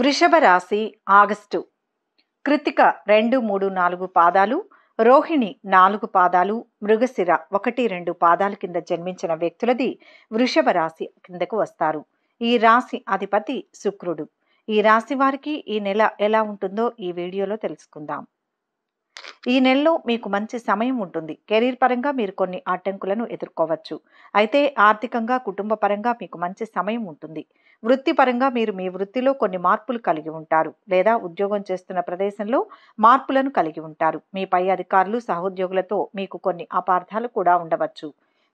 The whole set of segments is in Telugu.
వృషభ రాశి ఆగస్టు కృతిక రెండు మూడు నాలుగు పాదాలు రోహిణి నాలుగు పాదాలు మృగశిర ఒకటి రెండు పాదాల కింద జన్మించిన వ్యక్తులది వృషభ రాశి కిందకు వస్తారు ఈ రాశి అధిపతి శుక్రుడు ఈ రాశి వారికి ఈ నెల ఎలా ఉంటుందో ఈ వీడియోలో తెలుసుకుందాం ఈ నెలలో మీకు మంచి సమయం ఉంటుంది కెరీర్ పరంగా మీరు కొన్ని ఆటంకులను ఎదుర్కోవచ్చు అయితే ఆర్థికంగా కుటుంబ పరంగా మీకు మంచి సమయం ఉంటుంది వృత్తిపరంగా మీరు మీ వృత్తిలో కొన్ని మార్పులు కలిగి ఉంటారు లేదా ఉద్యోగం చేస్తున్న ప్రదేశంలో మార్పులను కలిగి ఉంటారు మీ పై అధికారులు సహోద్యోగులతో మీకు కొన్ని అపార్థాలు కూడా ఉండవచ్చు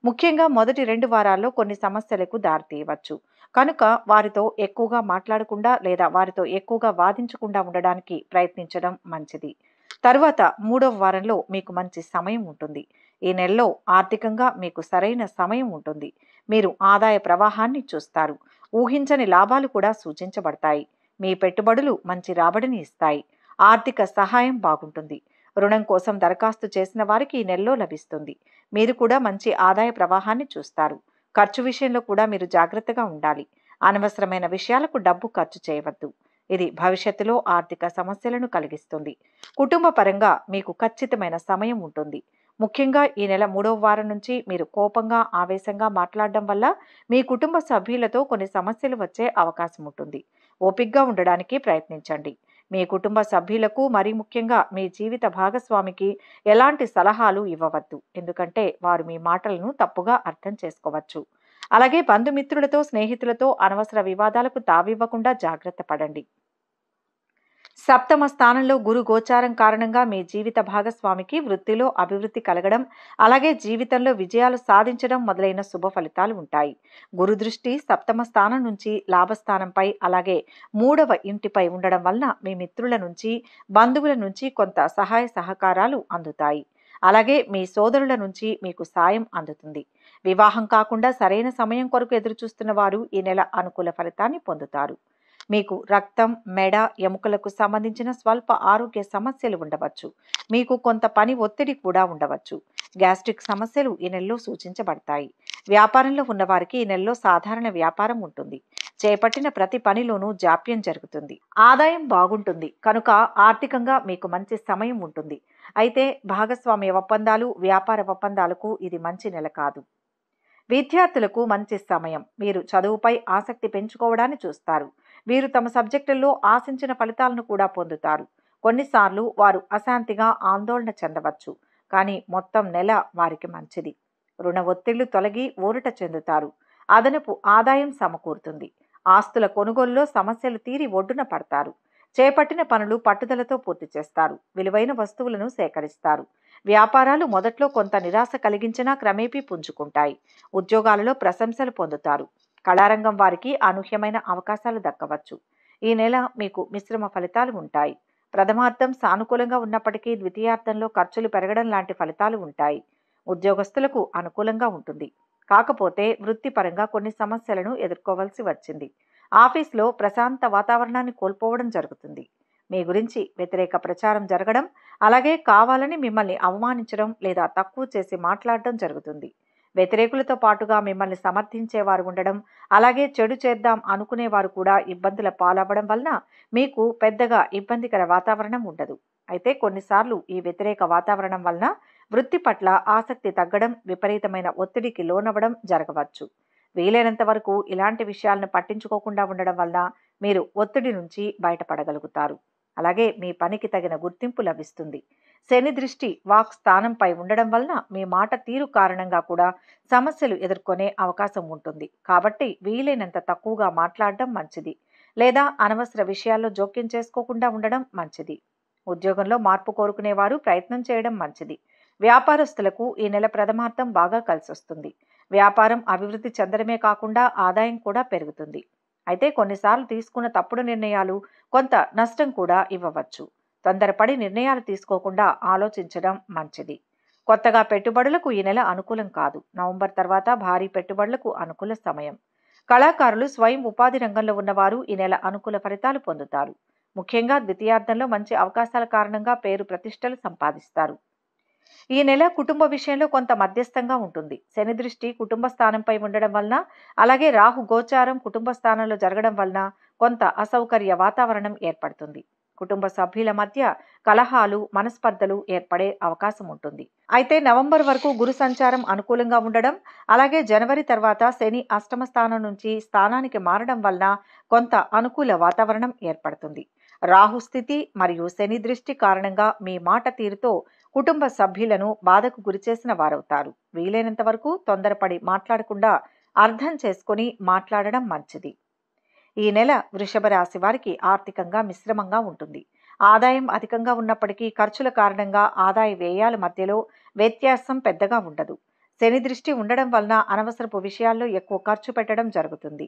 ముఖ్యంగా మొదటి రెండు వారాల్లో కొన్ని సమస్యలకు దారితీయవచ్చు కనుక వారితో ఎక్కువగా మాట్లాడకుండా లేదా వారితో ఎక్కువగా వాదించకుండా ఉండడానికి ప్రయత్నించడం మంచిది తర్వాత మూడవ వారంలో మీకు మంచి సమయం ఉంటుంది ఈ నెలలో ఆర్థికంగా మీకు సరైన సమయం ఉంటుంది మీరు ఆదాయ ప్రవాహాన్ని చూస్తారు ఊహించని లాభాలు కూడా సూచించబడతాయి మీ పెట్టుబడులు మంచి రాబడిని ఇస్తాయి ఆర్థిక సహాయం బాగుంటుంది రుణం కోసం దరఖాస్తు చేసిన వారికి ఈ నెలలో లభిస్తుంది మీరు కూడా మంచి ఆదాయ ప్రవాహాన్ని చూస్తారు ఖర్చు విషయంలో కూడా మీరు జాగ్రత్తగా ఉండాలి అనవసరమైన విషయాలకు డబ్బు ఖర్చు చేయవద్దు ఇది భవిష్యత్తులో ఆర్థిక సమస్యలను కలిగిస్తుంది కుటుంబ పరంగా మీకు ఖచ్చితమైన సమయం ఉంటుంది ముఖ్యంగా ఈ నెల మూడవ వారం నుంచి మీరు కోపంగా ఆవేశంగా మాట్లాడడం వల్ల మీ కుటుంబ సభ్యులతో కొన్ని సమస్యలు వచ్చే అవకాశం ఉంటుంది ఓపిగ్గా ఉండడానికి ప్రయత్నించండి మీ కుటుంబ సభ్యులకు మరి ముఖ్యంగా మీ జీవిత భాగస్వామికి ఎలాంటి సలహాలు ఇవ్వవద్దు ఎందుకంటే వారు మీ మాటలను తప్పుగా అర్థం చేసుకోవచ్చు అలాగే బంధుమిత్రులతో స్నేహితులతో అనవసర వివాదాలకు తావివ్వకుండా జాగ్రత్త పడండి సప్తమ స్థానంలో గురు గోచారం కారణంగా మీ జీవిత భాగస్వామికి వృత్తిలో అభివృద్ధి కలగడం అలాగే జీవితంలో విజయాలు సాధించడం మొదలైన శుభ ఫలితాలు ఉంటాయి గురు దృష్టి సప్తమ స్థానం నుంచి లాభస్థానంపై అలాగే మూడవ ఇంటిపై ఉండడం వలన మీ మిత్రుల నుంచి బంధువుల నుంచి కొంత సహాయ సహకారాలు అందుతాయి అలాగే మీ సోదరుల నుంచి మీకు సాయం అందుతుంది వివాహం కాకుండా సరైన సమయం కొరకు ఎదురుచూస్తున్న వారు ఈ నెల అనుకూల ఫలితాన్ని పొందుతారు మీకు రక్తం మెడ ఎముకలకు సంబంధించిన స్వల్ప ఆరోగ్య సమస్యలు ఉండవచ్చు మీకు కొంత పని ఒత్తిడి కూడా ఉండవచ్చు గ్యాస్ట్రిక్ సమస్యలు ఈ నెలలో సూచించబడతాయి వ్యాపారంలో ఉన్నవారికి ఈ నెలలో సాధారణ వ్యాపారం ఉంటుంది చేపట్టిన ప్రతి పనిలోనూ జాప్యం జరుగుతుంది ఆదాయం బాగుంటుంది కనుక ఆర్థికంగా మీకు మంచి సమయం ఉంటుంది అయితే భాగస్వామ్య ఒప్పందాలు వ్యాపార ఒప్పందాలకు ఇది మంచి నెల కాదు విద్యార్థులకు మంచి సమయం మీరు చదువుపై ఆసక్తి పెంచుకోవడాన్ని చూస్తారు వీరు తమ సబ్జెక్టుల్లో ఆశించిన ఫలితాలను కూడా పొందుతారు కొన్నిసార్లు వారు అశాంతిగా ఆందోళన చెందవచ్చు కానీ మొత్తం నెల వారికి మంచిది రుణ ఒత్తిళ్లు తొలగి ఊరట చెందుతారు అదనపు ఆదాయం సమకూరుతుంది ఆస్తుల కొనుగోలులో సమస్యలు తీరి ఒడ్డున పడతారు చేపట్టిన పనులు పట్టుదలతో పూర్తి చేస్తారు విలువైన వస్తువులను సేకరిస్తారు వ్యాపారాలు మొదట్లో కొంత నిరాశ కలిగించినా క్రమేపీ పుంజుకుంటాయి ఉద్యోగాలలో ప్రశంసలు పొందుతారు కళారంగం వారికి అనూహ్యమైన అవకాశాలు దక్కవచ్చు ఈ నెల మీకు మిశ్రమ ఫలితాలు ఉంటాయి ప్రథమార్థం సానుకూలంగా ఉన్నప్పటికీ ద్వితీయార్థంలో ఖర్చులు పెరగడం లాంటి ఫలితాలు ఉంటాయి ఉద్యోగస్తులకు అనుకూలంగా ఉంటుంది కాకపోతే వృత్తిపరంగా కొన్ని సమస్యలను ఎదుర్కోవాల్సి వచ్చింది ఆఫీస్లో ప్రశాంత వాతావరణాన్ని కోల్పోవడం జరుగుతుంది మీ గురించి వ్యతిరేక ప్రచారం జరగడం అలాగే కావాలని మిమ్మల్ని అవమానించడం లేదా తక్కువ చేసి మాట్లాడడం జరుగుతుంది వ్యతిరేకులతో పాటుగా మిమ్మల్ని సమర్థించేవారు ఉండడం అలాగే చెడు చేద్దాం అనుకునేవారు కూడా ఇబ్బందుల పాలవ్వడం వలన మీకు పెద్దగా ఇబ్బందికర వాతావరణం ఉండదు అయితే కొన్నిసార్లు ఈ వ్యతిరేక వాతావరణం వలన వృత్తి పట్ల ఆసక్తి తగ్గడం విపరీతమైన ఒత్తిడికి లోనవ్వడం జరగవచ్చు వీలైనంత వరకు ఇలాంటి విషయాలను పట్టించుకోకుండా ఉండడం వల్ల మీరు ఒత్తిడి నుంచి బయటపడగలుగుతారు అలాగే మీ పనికి తగిన గుర్తింపు లభిస్తుంది శని దృష్టి వాక్ స్థానంపై ఉండడం వలన మీ మాట తీరు కారణంగా కూడా సమస్యలు ఎదుర్కొనే అవకాశం ఉంటుంది కాబట్టి వీలైనంత తక్కువగా మాట్లాడడం మంచిది లేదా అనవసర విషయాల్లో జోక్యం చేసుకోకుండా ఉండడం మంచిది ఉద్యోగంలో మార్పు కోరుకునేవారు ప్రయత్నం చేయడం మంచిది వ్యాపారస్తులకు ఈ నెల ప్రథమార్థం బాగా కలిసొస్తుంది వ్యాపారం అభివృద్ధి చెందడమే కాకుండా ఆదాయం కూడా పెరుగుతుంది అయితే కొన్నిసార్లు తీసుకున్న తప్పుడు నిర్ణయాలు కొంత నష్టం కూడా ఇవ్వవచ్చు తొందరపడి నిర్ణయాలు తీసుకోకుండా ఆలోచించడం మంచిది కొత్తగా పెట్టుబడులకు ఈ నెల అనుకూలం కాదు నవంబర్ తర్వాత భారీ పెట్టుబడులకు అనుకూల సమయం కళాకారులు స్వయం ఉపాధి రంగంలో ఉన్నవారు ఈ నెల అనుకూల ఫలితాలు పొందుతారు ముఖ్యంగా ద్వితీయార్థంలో మంచి అవకాశాల కారణంగా పేరు ప్రతిష్టలు సంపాదిస్తారు ఈ నెల కుటుంబ విషయంలో కొంత మధ్యస్థంగా ఉంటుంది శని దృష్టి కుటుంబ స్థానంపై ఉండడం వలన అలాగే రాహు గోచారం కుటుంబ స్థానంలో జరగడం వలన కొంత అసౌకర్య వాతావరణం ఏర్పడుతుంది కుటుంబ సభ్యుల మధ్య కలహాలు మనస్పర్ధలు ఏర్పడే అవకాశం ఉంటుంది అయితే నవంబర్ వరకు గురు సంచారం అనుకూలంగా ఉండడం అలాగే జనవరి తర్వాత శని అష్టమ స్థానం నుంచి స్థానానికి మారడం వలన కొంత అనుకూల వాతావరణం ఏర్పడుతుంది రాహు స్థితి మరియు శని దృష్టి కారణంగా మీ మాట తీరుతో కుటుంబ సభ్యులను బాధకు గురిచేసిన వారవుతారు వీలైనంత వరకు తొందరపడి మాట్లాడకుండా అర్థం చేసుకొని మాట్లాడడం మంచిది ఈ నెల వృషభ రాశి వారికి ఆర్థికంగా మిశ్రమంగా ఉంటుంది ఆదాయం అధికంగా ఉన్నప్పటికీ ఖర్చుల కారణంగా ఆదాయ వ్యయాల మధ్యలో వ్యత్యాసం పెద్దగా ఉండదు శని దృష్టి ఉండడం వలన అనవసరపు విషయాల్లో ఎక్కువ ఖర్చు పెట్టడం జరుగుతుంది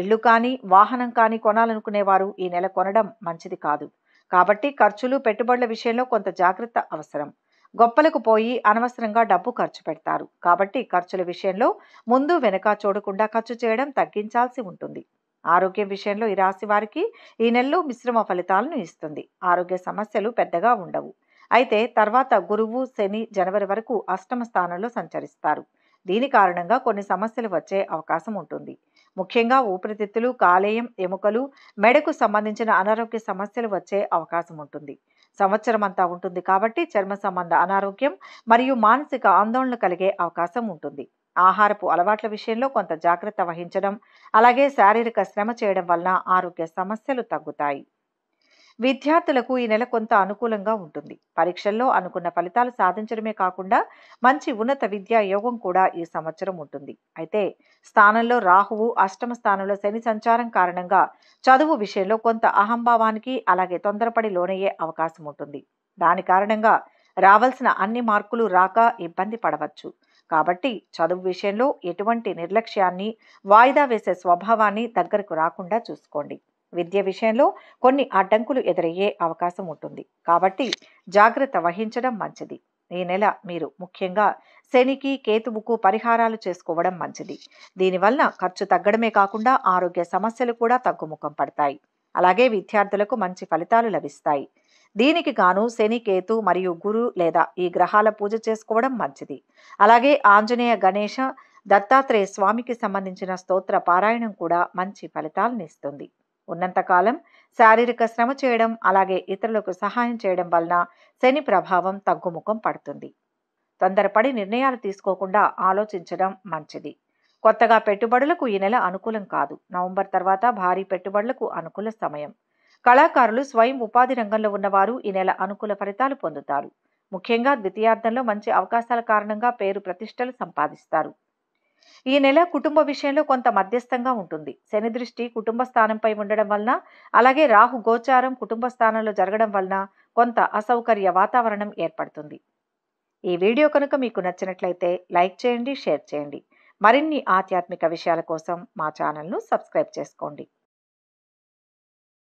ఇళ్ళు కానీ వాహనం కానీ కొనాలనుకునేవారు ఈ నెల కొనడం మంచిది కాదు కాబట్టి ఖర్చులు పెట్టుబడుల విషయంలో కొంత జాగ్రత్త అవసరం గొప్పలకు పోయి అనవసరంగా డబ్బు ఖర్చు పెడతారు కాబట్టి ఖర్చుల విషయంలో ముందు వెనక చూడకుండా ఖర్చు చేయడం తగ్గించాల్సి ఉంటుంది ఆరోగ్యం విషయంలో ఈ రాశి వారికి ఈ నెలలో మిశ్రమ ఫలితాలను ఇస్తుంది ఆరోగ్య సమస్యలు పెద్దగా ఉండవు అయితే తర్వాత గురువు శని జనవరి వరకు అష్టమ స్థానంలో సంచరిస్తారు దీని కారణంగా కొన్ని సమస్యలు వచ్చే అవకాశం ఉంటుంది ముఖ్యంగా ఊపిరితిత్తులు కాలేయం ఎముకలు మెడకు సంబంధించిన అనారోగ్య సమస్యలు వచ్చే అవకాశం ఉంటుంది సంవత్సరం అంతా ఉంటుంది కాబట్టి చర్మ సంబంధ అనారోగ్యం మరియు మానసిక ఆందోళన కలిగే అవకాశం ఉంటుంది ఆహారపు అలవాట్ల విషయంలో కొంత జాగ్రత్త వహించడం అలాగే శారీరక శ్రమ చేయడం వలన ఆరోగ్య సమస్యలు తగ్గుతాయి విద్యార్థులకు ఈ నెల కొంత అనుకూలంగా ఉంటుంది పరీక్షల్లో అనుకున్న ఫలితాలు సాధించడమే కాకుండా మంచి ఉన్నత విద్యా యోగం కూడా ఈ సంవత్సరం ఉంటుంది అయితే స్థానంలో రాహువు అష్టమ స్థానంలో శని సంచారం కారణంగా చదువు విషయంలో కొంత అహంభావానికి అలాగే తొందరపడి లోనయ్యే అవకాశం ఉంటుంది దాని కారణంగా రావాల్సిన అన్ని మార్కులు రాక ఇబ్బంది పడవచ్చు కాబట్టి చదువు విషయంలో ఎటువంటి నిర్లక్ష్యాన్ని వాయిదా వేసే స్వభావాన్ని దగ్గరకు రాకుండా చూసుకోండి విద్య విషయంలో కొన్ని అడ్డంకులు ఎదురయ్యే అవకాశం ఉంటుంది కాబట్టి జాగ్రత్త వహించడం మంచిది ఈ నెల మీరు ముఖ్యంగా శనికి కేతువుకు పరిహారాలు చేసుకోవడం మంచిది దీనివల్ల ఖర్చు తగ్గడమే కాకుండా ఆరోగ్య సమస్యలు కూడా తగ్గుముఖం పడతాయి అలాగే విద్యార్థులకు మంచి ఫలితాలు లభిస్తాయి దీనికి గాను శని కేతు మరియు గురు లేదా ఈ గ్రహాల పూజ చేసుకోవడం మంచిది అలాగే ఆంజనేయ గణేష దత్తాత్రేయ స్వామికి సంబంధించిన స్తోత్ర పారాయణం కూడా మంచి ఫలితాలను ఇస్తుంది ఉన్నంతకాలం శారీరక శ్రమ చేయడం అలాగే ఇతరులకు సహాయం చేయడం వలన శని ప్రభావం తగ్గుముఖం పడుతుంది తొందరపడి నిర్ణయాలు తీసుకోకుండా ఆలోచించడం మంచిది కొత్తగా పెట్టుబడులకు ఈ నెల అనుకూలం కాదు నవంబర్ తర్వాత భారీ పెట్టుబడులకు అనుకూల సమయం కళాకారులు స్వయం ఉపాధి రంగంలో ఉన్నవారు ఈ నెల అనుకూల ఫలితాలు పొందుతారు ముఖ్యంగా ద్వితీయార్థంలో మంచి అవకాశాల కారణంగా పేరు ప్రతిష్టలు సంపాదిస్తారు ఈ నెల కుటుంబ విషయంలో కొంత మధ్యస్థంగా ఉంటుంది శని దృష్టి కుటుంబ స్థానంపై ఉండడం వలన అలాగే రాహు గోచారం కుటుంబ స్థానంలో జరగడం వలన కొంత అసౌకర్య వాతావరణం ఏర్పడుతుంది ఈ వీడియో కనుక మీకు నచ్చినట్లయితే లైక్ చేయండి షేర్ చేయండి మరిన్ని ఆధ్యాత్మిక విషయాల కోసం మా ఛానల్ను సబ్స్క్రైబ్ చేసుకోండి